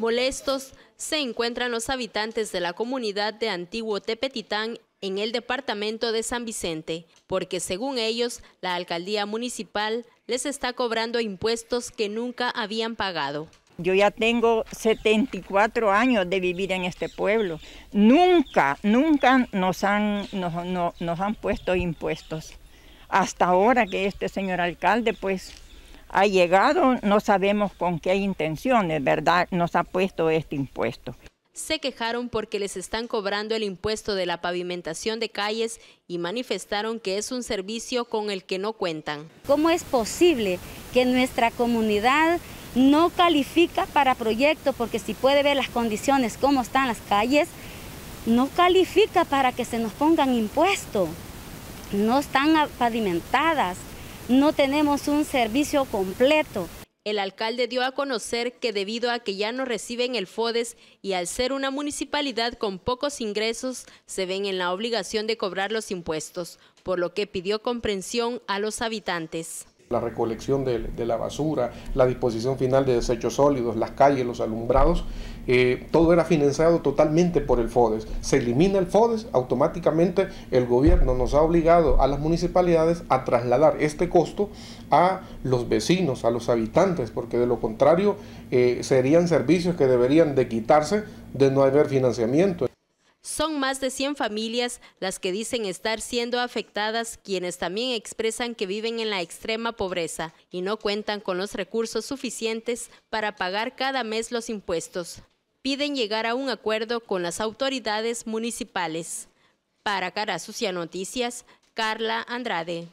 Molestos se encuentran los habitantes de la comunidad de Antiguo Tepetitán en el departamento de San Vicente, porque según ellos, la alcaldía municipal les está cobrando impuestos que nunca habían pagado. Yo ya tengo 74 años de vivir en este pueblo. Nunca, nunca nos han, nos han puesto impuestos. Hasta ahora que este señor alcalde, pues, ha llegado, no sabemos con qué intenciones, ¿verdad? Nos ha puesto este impuesto. Se quejaron porque les están cobrando el impuesto de la pavimentación de calles y manifestaron que es un servicio con el que no cuentan. ¿Cómo es posible que nuestra comunidad no califica para proyecto? Porque si puede ver las condiciones, cómo están las calles, no califica para que se nos pongan impuestos. No están pavimentadas no tenemos un servicio completo. El alcalde dio a conocer que debido a que ya no reciben el FODES y al ser una municipalidad con pocos ingresos, se ven en la obligación de cobrar los impuestos, por lo que pidió comprensión a los habitantes la recolección de, la basura, la disposición final de desechos sólidos, las calles, los alumbrados, eh, todo era financiado totalmente por el FODES. Se elimina el FODES, automáticamente el gobierno nos ha obligado a las municipalidades a trasladar este costo a los vecinos, a los habitantes, porque de lo contrario eh, serían servicios que deberían de quitarse de no haber financiamiento. Son más de 100 familias las que dicen estar siendo afectadas, quienes también expresan que viven en la extrema pobreza y no cuentan con los recursos suficientes para pagar cada mes los impuestos. Piden llegar a un acuerdo con las autoridades municipales. Para Sucia Noticias, Carla Andrade.